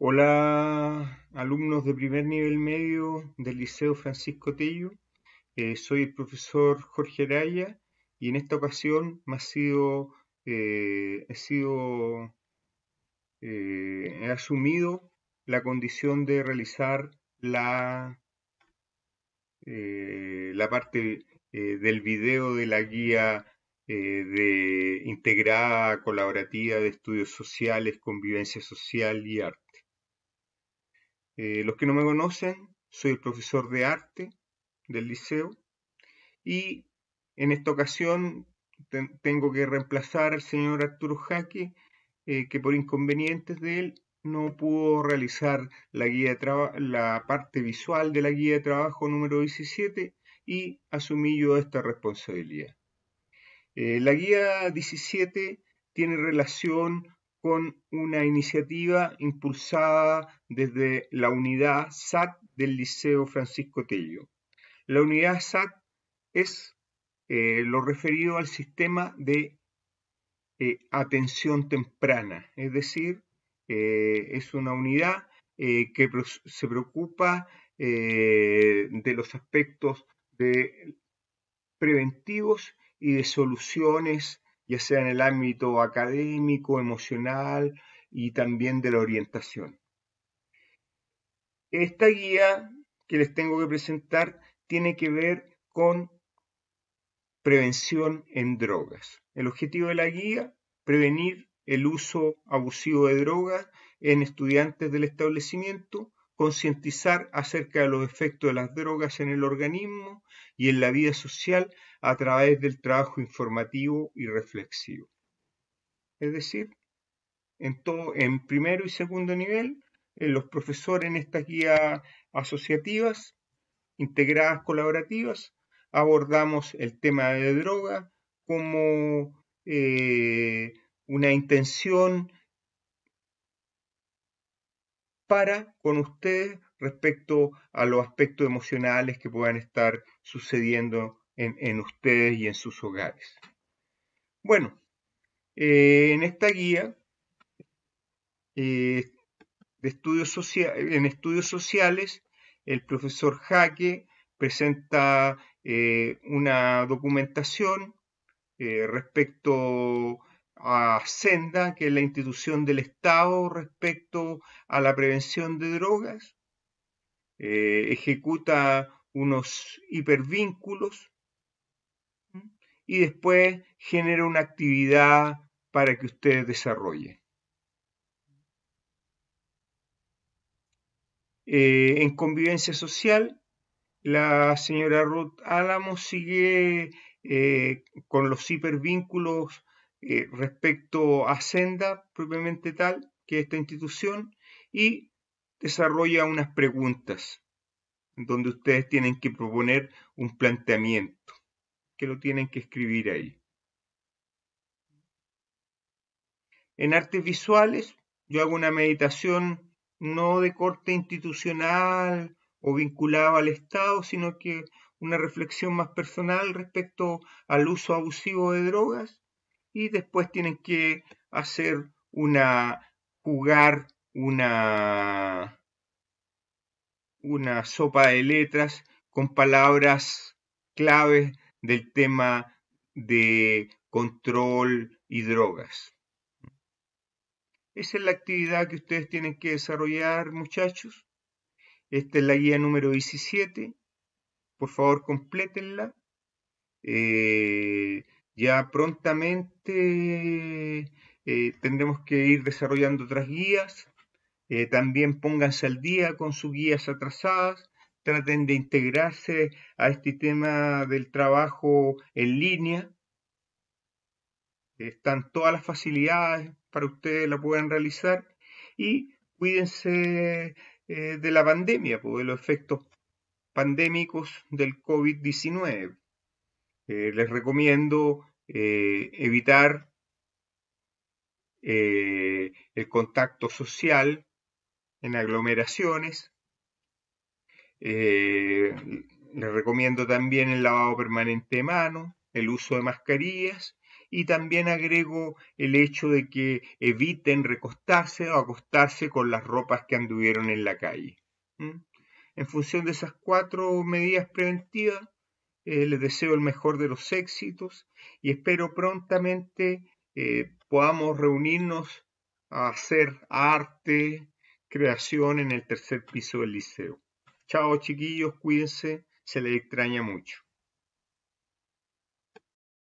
Hola, alumnos de primer nivel medio del Liceo Francisco Tello. Eh, soy el profesor Jorge Araya y en esta ocasión me ha sido, eh, he sido, eh, asumido la condición de realizar la, la parte del video de la guía de integrada colaborativa de estudios sociales, convivencia social y arte. Eh, los que no me conocen, soy el profesor de arte del liceo y en esta ocasión tengo que reemplazar al señor Arturo Jaque, eh, que por inconvenientes de él no pudo realizar la, guía la parte visual de la guía de trabajo número 17 y asumí yo esta responsabilidad. Eh, la guía 17 tiene relación con una iniciativa impulsada desde la unidad SAT del Liceo Francisco Tello. La unidad SAT es eh, lo referido al sistema de eh, atención temprana, es decir, eh, es una unidad que se preocupa de los aspectos de preventivos y de soluciones ya sea en el ámbito académico, emocional y también de la orientación. Esta guía que les tengo que presentar tiene que ver con prevención en drogas. El objetivo de la guía, prevenir el uso abusivo de drogas en estudiantes del establecimiento concientizar acerca de los efectos de las drogas en el organismo y en la vida social a través del trabajo informativo y reflexivo. Es decir, en, todo, en primero y segundo nivel, los profesores en estas guías asociativas, integradas colaborativas, abordamos el tema de droga como eh, una intención para con ustedes respecto a los aspectos emocionales que puedan estar sucediendo en, ustedes y en sus hogares. Bueno, eh, en esta guía eh, de estudios en estudios sociales, el profesor Jaque presenta eh, una documentación respecto que es la institución del Estado respecto a la prevención de drogas, eh, ejecuta unos hipervínculos y después genera una actividad para que usted desarrolle. Eh, en convivencia social, la señora Ruth Álamo sigue eh, con los hipervínculos eh, respecto a Senda propiamente tal, que esta institución, y desarrolla unas preguntas donde ustedes tienen que proponer un planteamiento, que lo tienen que escribir ahí. En artes visuales, yo hago una meditación no de corte institucional o vinculada al Estado, sino que una reflexión más personal respecto al uso abusivo de drogas y después tienen que hacer una, jugar una, una sopa de letras con palabras claves del tema de control y drogas. Esa es la actividad que ustedes tienen que desarrollar, muchachos. Esta es la guía número 17. Por favor, complétenla. Eh, ya prontamente eh, tendremos que ir desarrollando otras guías. Eh, también pónganse al día con sus guías atrasadas. Traten de integrarse a este tema del trabajo en línea. Están todas las facilidades para ustedes la puedan realizar. Y cuídense eh, de la pandemia, pues, de los efectos pandémicos del COVID-19. les recomiendo eh, evitar eh, el contacto social en aglomeraciones. Eh, les recomiendo también el lavado permanente de manos, el uso de mascarillas y también agrego el hecho de que eviten recostarse o acostarse con las ropas que anduvieron en la calle. En función de esas cuatro medidas preventivas, eh, les deseo el mejor de los éxitos y espero prontamente eh, podamos reunirnos a hacer arte, creación en el tercer piso del liceo. Chao chiquillos, cuídense, se les extraña mucho.